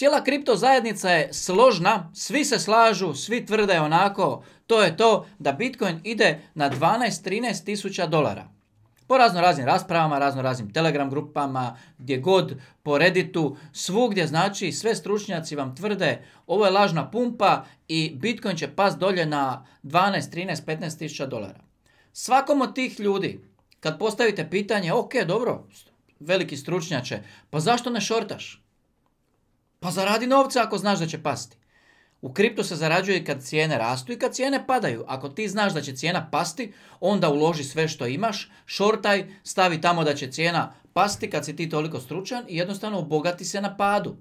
Cijela kripto zajednica je složna, svi se slažu, svi tvrde onako, to je to da Bitcoin ide na 12-13 tisuća dolara. Po razno raznim raspravama, razno raznim telegram grupama, gdje god, po reditu, svugdje znači sve stručnjaci vam tvrde ovo je lažna pumpa i Bitcoin će pas dolje na 12, 13, 15 tisuća dolara. Svakom od tih ljudi, kad postavite pitanje, ok, dobro, veliki stručnjače, pa zašto ne šortaš? Pa zaradi novca ako znaš da će pasti. U kriptu se zarađuje kad cijene rastu i kad cijene padaju. Ako ti znaš da će cijena pasti, onda uloži sve što imaš, šortaj, stavi tamo da će cijena pasti kad si ti toliko stručan i jednostavno obogati se na padu.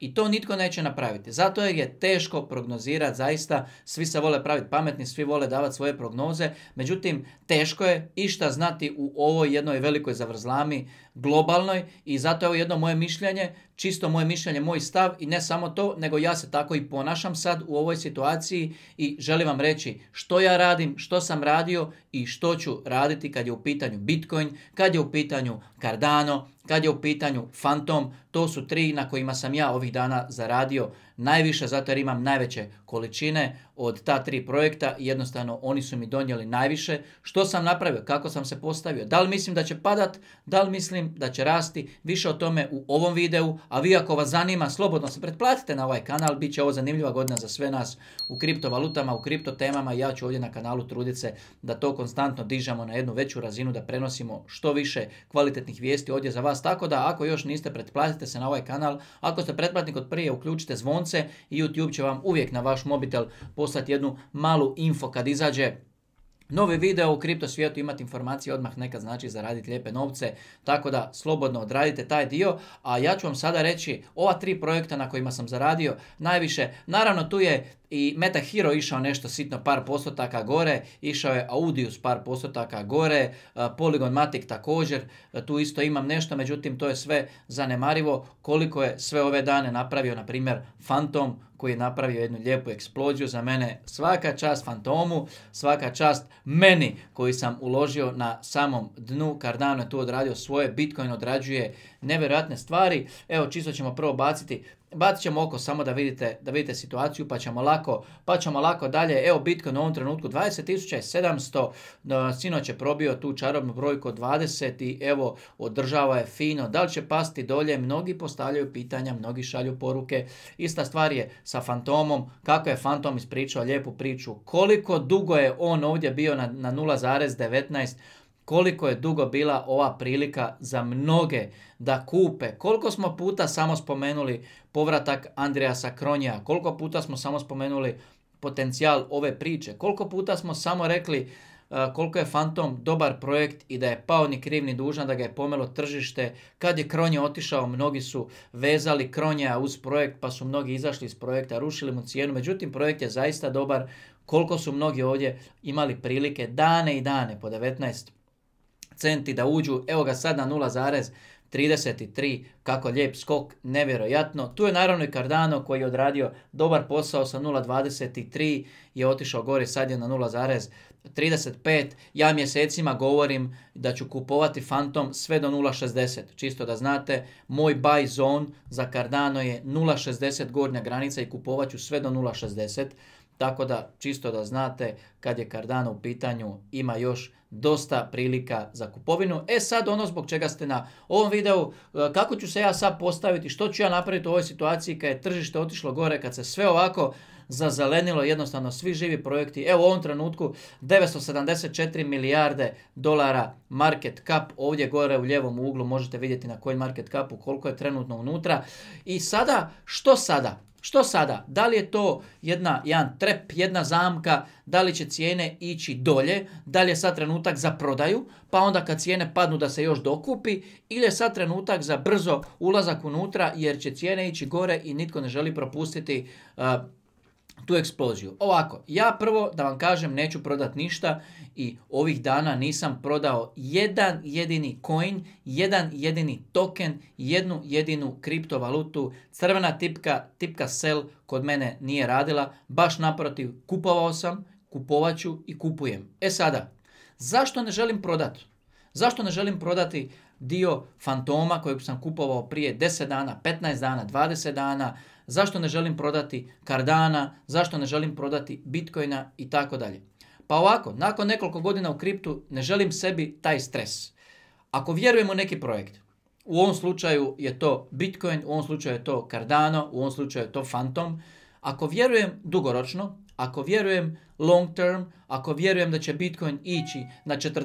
I to nitko neće napraviti. Zato je teško prognozirati zaista. Svi se vole praviti pametni, svi vole davati svoje prognoze. Međutim, teško je išta znati u ovoj jednoj velikoj zavrzlami globalnoj i zato je ovo jedno moje mišljenje, čisto moje mišljenje, moj stav i ne samo to, nego ja se tako i ponašam sad u ovoj situaciji i želim vam reći što ja radim, što sam radio i što ću raditi kad je u pitanju Bitcoin, kad je u pitanju Cardano, kad je u pitanju Phantom, to su tri na kojima sam ja ovih dana zaradio najviše zato jer imam najveće količine od ta tri projekta i jednostavno oni su mi donijeli najviše. Što sam napravio, kako sam se postavio, da li mislim da će padat, da li mislim da će rasti, više o tome u ovom videu, a vi ako vas zanima, slobodno se pretplatite na ovaj kanal, bit će ovo zanimljiva godina za sve nas u kriptovalutama, u kriptotemama, ja ću ovdje na kanalu trudit se da to konstantno dižamo na jednu veću razinu, da prenosimo što više kvalitetnih vijesti ovdje za vas, tako da ako još niste pretplatite se na ovaj kanal, ako ste pretplatnik od prije uključite zvon i YouTube će vam uvijek na vaš mobitel poslati jednu malu info kad izađe Novi video u kripto svijetu imati informacije odmah nekad znači zaraditi lijepe novce, tako da slobodno odradite taj dio, a ja ću vam sada reći ova tri projekta na kojima sam zaradio najviše. Naravno tu je i Meta Hero išao nešto sitno par postotaka gore, išao je Audius par postotaka gore, e, Polygon Matic također, e, tu isto imam nešto, međutim to je sve zanemarivo koliko je sve ove dane napravio na primjer Phantom koji je napravio jednu lijepu eksploziju za mene. Svaka čast Fantomu, svaka čast meni koji sam uložio na samom dnu. Cardano je tu odradio svoje, Bitcoin odrađuje nevjerojatne stvari. Evo čisto ćemo prvo baciti Bacit ćemo oko samo da vidite, da vidite situaciju, pa ćemo lako, pa ćemo lako dalje. Evo Bitcoin u ovom trenutku 20.700, sinoć je probio tu čarobnu brojku 20 i evo održava je fino. Da li će pasti dolje? Mnogi postavljaju pitanja, mnogi šalju poruke. Ista stvar je sa Fantomom, kako je Fantom ispričao lijepu priču, koliko dugo je on ovdje bio na, na 0,19, koliko je dugo bila ova prilika za mnoge da kupe. Koliko smo puta samo spomenuli povratak Andreasa Kronja, koliko puta smo samo spomenuli potencijal ove priče, koliko puta smo samo rekli e, koliko je Fantom dobar projekt i da je pao ni kriv ni dužan, da ga je pomelo tržište. Kad je Kronje otišao, mnogi su vezali Kronja uz projekt, pa su mnogi izašli iz projekta, rušili mu cijenu. Međutim, projekt je zaista dobar. Koliko su mnogi ovdje imali prilike dane i dane po 19 centi da uđu, evo ga sad na 0,33, kako lijep skok, nevjerojatno. Tu je naravno i Cardano koji je odradio dobar posao sa 0,23, je otišao gore, sad je na 0,35. Ja mjesecima govorim da ću kupovati Phantom sve do 0,60. Čisto da znate, moj buy zone za Cardano je 0,60 gornja granica i kupovat ću sve do 0,60. Tako da, čisto da znate, kad je Cardano u pitanju, ima još dosta prilika za kupovinu. E sad ono zbog čega ste na ovom videu, e, kako ću se ja sad postaviti, što ću ja napraviti u ovoj situaciji kad je tržište otišlo gore, kad se sve ovako zazelenilo, jednostavno svi živi projekti. Evo u ovom trenutku 974 milijarde dolara market cap, ovdje gore u ljevom uglu možete vidjeti na koji market capu koliko je trenutno unutra. I sada, što sada? Što sada? Da li je to jedna, jedan trep, jedna zamka, da li će cijene ići dolje, da li je sad trenutak za prodaju, pa onda kad cijene padnu da se još dokupi, ili je sad trenutak za brzo ulazak unutra jer će cijene ići gore i nitko ne želi propustiti tu eksploziju. Ovako, ja prvo da vam kažem neću prodat ništa i ovih dana nisam prodao jedan jedini coin, jedan jedini token, jednu jedinu kriptovalutu. Crvena tipka, tipka sell kod mene nije radila, baš naprotiv kupovao sam, kupovat ću i kupujem. E sada, zašto ne želim prodati? Zašto ne želim prodati dio fantoma kojeg sam kupovao prije 10 dana, 15 dana, 20 dana, zašto ne želim prodati Kardana, zašto ne želim prodati Bitcoina i tako dalje. Pa ovako, nakon nekoliko godina u kriptu ne želim sebi taj stres. Ako vjerujem u neki projekt, u ovom slučaju je to Bitcoin, u ovom slučaju je to Cardano, u ovom slučaju je to Fantom, ako vjerujem dugoročno, ako vjerujem long term, ako vjerujem da će Bitcoin ići na 40.000,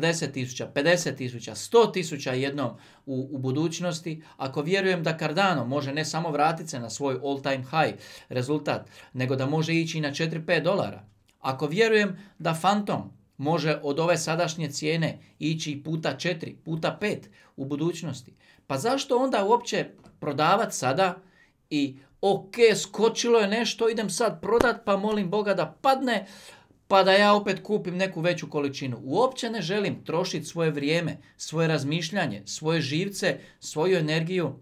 50.000, 100.000 100 tisuća jednom u, budućnosti, ako vjerujem da Cardano može ne samo vratiti se na svoj all time high rezultat, nego da može ići i na 4-5 dolara, ako vjerujem da Phantom može od ove sadašnje cijene ići puta 4, puta 5 u budućnosti, pa zašto onda uopće prodavati sada i ok, skočilo je nešto, idem sad prodat pa molim Boga da padne, pa da ja opet kupim neku veću količinu. Uopće ne želim trošiti svoje vrijeme, svoje razmišljanje, svoje živce, svoju energiju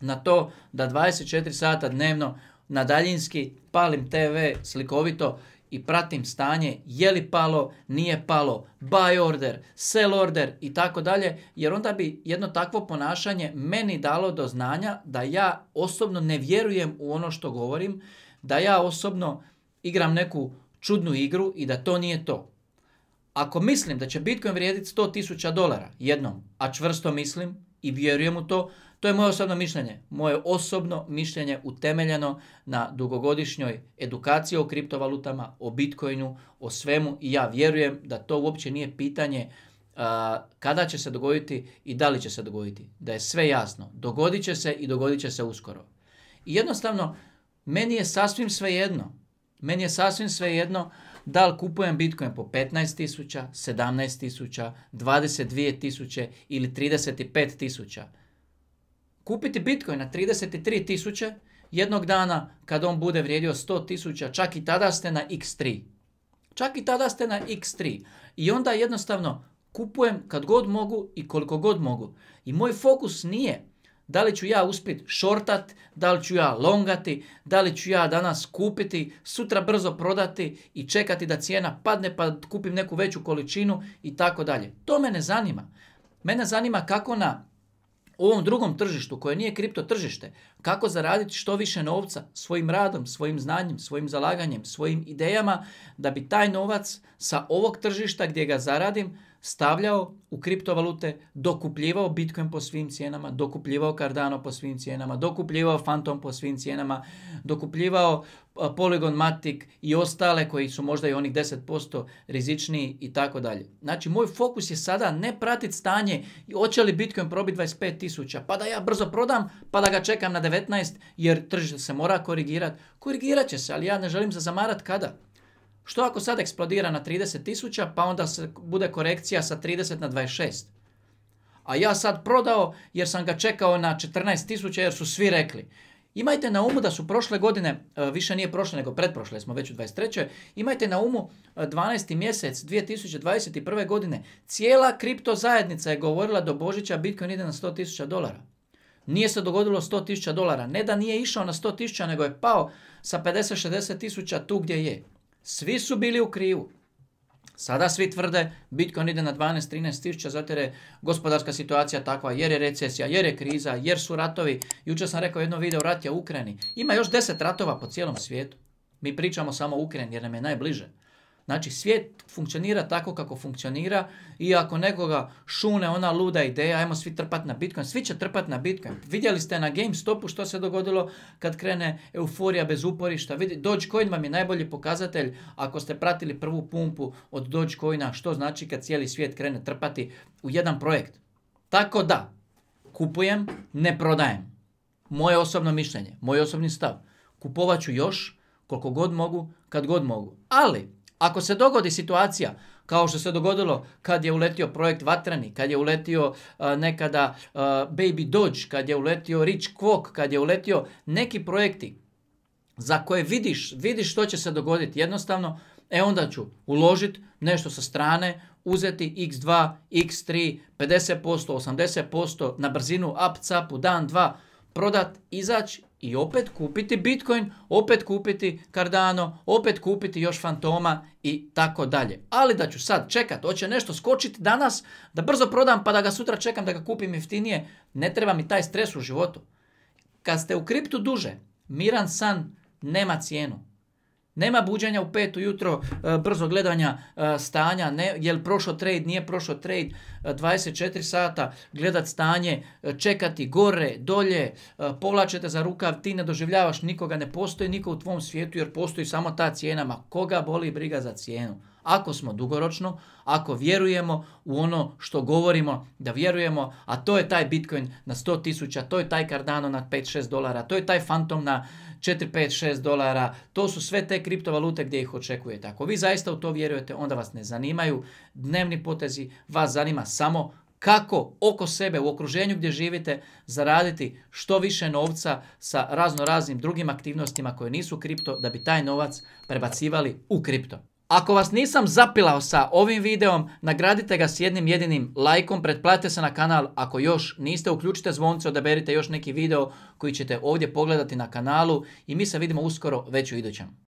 na to da 24 sata dnevno na daljinski palim TV slikovito i pratim stanje je li palo, nije palo, buy order, sell order i tako dalje, jer onda bi jedno takvo ponašanje meni dalo do znanja da ja osobno ne vjerujem u ono što govorim, da ja osobno igram neku čudnu igru i da to nije to. Ako mislim da će Bitcoin vrijediti 100.000 dolara jednom, a čvrsto mislim i vjerujem u to, to je moje osobno mišljenje. Moje osobno mišljenje utemeljeno na dugogodišnjoj edukaciji o kriptovalutama, o Bitcoinu, o svemu i ja vjerujem da to uopće nije pitanje kada će se dogoditi i da li će se dogoditi. Da je sve jasno. Dogodit će se i dogodit će se uskoro. I jednostavno, meni je sasvim svejedno. Meni je sasvim svejedno da li kupujem Bitcoin po 15.000, 17.000, 22.000 ili 35.000 kupiti Bitcoin na 33 tisuće, jednog dana kad on bude vrijedio 100 tisuća, čak i tada ste na x3. Čak i tada ste na x3. I onda jednostavno kupujem kad god mogu i koliko god mogu. I moj fokus nije da li ću ja uspjeti šortat, da li ću ja longati, da li ću ja danas kupiti, sutra brzo prodati i čekati da cijena padne pa kupim neku veću količinu i tako dalje. To mene zanima. Mene zanima kako na ovom drugom tržištu koje nije kripto tržište, kako zaraditi što više novca svojim radom, svojim znanjem, svojim zalaganjem, svojim idejama, da bi taj novac sa ovog tržišta gdje ga zaradim stavljao u kriptovalute, dokupljivao Bitcoin po svim cijenama, dokupljivao Cardano po svim cijenama, dokupljivao Phantom po svim cijenama, dokupljivao Polygon Matic i ostale koji su možda i onih 10% rizičniji i tako dalje. Znači moj fokus je sada ne pratiti stanje hoće li Bitcoin probiti 25 tisuća pa da ja brzo prodam pa da ga čekam na 19 jer tržište se mora korigirati. Korigirat će se ali ja ne želim se zamarat kada. Što ako sad eksplodira na 30 tisuća pa onda se bude korekcija sa 30 na 26? A ja sad prodao jer sam ga čekao na 14 tisuća jer su svi rekli. Imajte na umu da su prošle godine, e, više nije prošle nego pretprošle, smo već u 23. Imajte na umu 12. E, mjesec 2021. godine. Cijela kripto zajednica je govorila do Božića Bitcoin ide na 100.000 dolara. Nije se dogodilo 100.000 dolara. Ne da nije išao na 100.000 nego je pao sa 50 60000 tisuća tu gdje je. Svi su bili u krivu. Sada svi tvrde Bitcoin ide na 12-13 tisuća zato jer je gospodarska situacija takva, jer je recesija, jer je kriza, jer su ratovi. Jučer sam rekao jedno video, rat je u Ukrajini. Ima još 10 ratova po cijelom svijetu. Mi pričamo samo o Ukrajini jer nam je najbliže. Znači svijet funkcionira tako kako funkcionira i ako nekoga šune ona luda ideja, ajmo svi trpati na Bitcoin, svi će trpati na Bitcoin. Vidjeli ste na GameStopu što se dogodilo kad krene euforija bez uporišta. Vidi, Dogecoin vam je najbolji pokazatelj ako ste pratili prvu pumpu od Dogecoina, što znači kad cijeli svijet krene trpati u jedan projekt. Tako da, kupujem, ne prodajem. Moje osobno mišljenje, moj osobni stav. Kupovat ću još koliko god mogu, kad god mogu. Ali, ako se dogodi situacija kao što se dogodilo kad je uletio projekt Vatrani, kad je uletio e, nekada e, Baby Dodge, kad je uletio Rich Kwok, kad je uletio neki projekti za koje vidiš, vidiš što će se dogoditi jednostavno, e onda ću uložiti nešto sa strane, uzeti x2, x3, 50%, 80% na brzinu, up, capu, dan, dva, prodat, izaći i opet kupiti Bitcoin, opet kupiti Cardano, opet kupiti još Fantoma i tako dalje. Ali da ću sad čekat, hoće nešto skočiti danas, da brzo prodam pa da ga sutra čekam da ga kupim jeftinije, ne treba mi taj stres u životu. Kad ste u kriptu duže, miran san nema cijenu. Nema buđenja u pet ujutro, e, brzo gledanja e, stanja, ne, jel prošao trade, nije prošao trade, 24 e, sata gledat stanje, čekati gore, dolje, povlačete za rukav, ti ne doživljavaš nikoga, ne postoji niko u tvom svijetu jer postoji samo ta cijena, ma koga boli briga za cijenu. Ako smo dugoročno, ako vjerujemo u ono što govorimo da vjerujemo, a to je taj Bitcoin na 100 tisuća, to je taj Cardano na 5-6 dolara, to je taj Phantom na 4-5-6 dolara, to su sve te kriptovalute gdje ih očekujete. Ako vi zaista u to vjerujete, onda vas ne zanimaju dnevni potezi, vas zanima samo kako oko sebe u okruženju gdje živite zaraditi što više novca sa razno raznim drugim aktivnostima koje nisu kripto da bi taj novac prebacivali u kripto. Ako vas nisam zapilao sa ovim videom, nagradite ga s jednim jedinim lajkom, pretplatite se na kanal ako još niste, uključite zvonce, odaberite još neki video koji ćete ovdje pogledati na kanalu i mi se vidimo uskoro već u idućem.